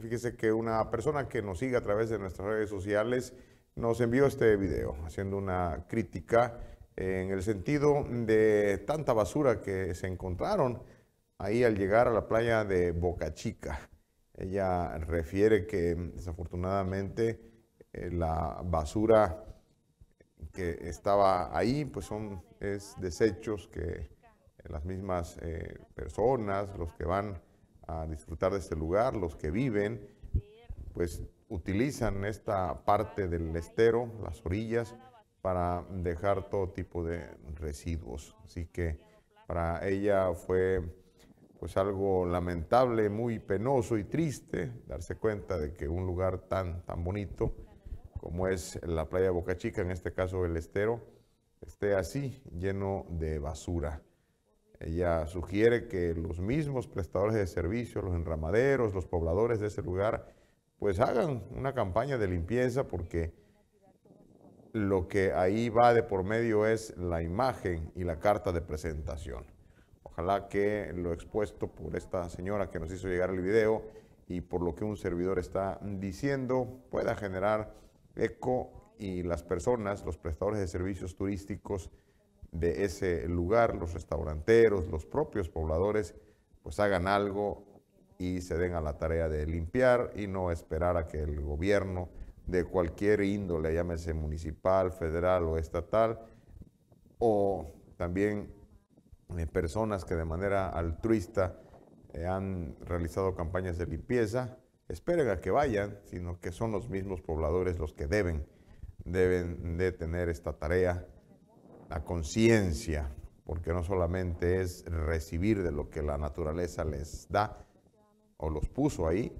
Fíjese que una persona que nos sigue a través de nuestras redes sociales nos envió este video haciendo una crítica en el sentido de tanta basura que se encontraron ahí al llegar a la playa de Boca Chica. Ella refiere que desafortunadamente eh, la basura que estaba ahí pues son desechos que las mismas eh, personas, los que van disfrutar de este lugar, los que viven, pues utilizan esta parte del estero, las orillas, para dejar todo tipo de residuos. Así que para ella fue pues algo lamentable, muy penoso y triste darse cuenta de que un lugar tan, tan bonito como es la playa Boca Chica, en este caso el estero, esté así lleno de basura. Ella sugiere que los mismos prestadores de servicios, los enramaderos, los pobladores de ese lugar, pues hagan una campaña de limpieza porque lo que ahí va de por medio es la imagen y la carta de presentación. Ojalá que lo expuesto por esta señora que nos hizo llegar el video y por lo que un servidor está diciendo pueda generar eco y las personas, los prestadores de servicios turísticos, de ese lugar, los restauranteros, los propios pobladores, pues hagan algo y se den a la tarea de limpiar y no esperar a que el gobierno de cualquier índole, llámese municipal, federal o estatal, o también eh, personas que de manera altruista eh, han realizado campañas de limpieza, esperen a que vayan, sino que son los mismos pobladores los que deben, deben de tener esta tarea la conciencia, porque no solamente es recibir de lo que la naturaleza les da o los puso ahí,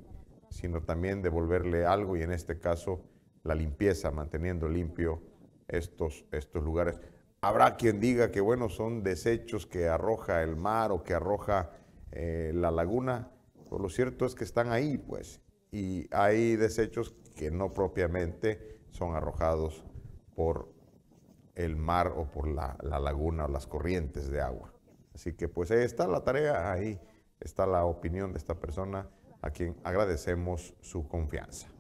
sino también devolverle algo y en este caso la limpieza, manteniendo limpio estos, estos lugares. Habrá quien diga que, bueno, son desechos que arroja el mar o que arroja eh, la laguna, lo cierto es que están ahí, pues, y hay desechos que no propiamente son arrojados por el mar o por la, laguna o las corrientes de agua. Así que pues ahí está la tarea, ahí está la opinión de esta persona a quien agradecemos su confianza.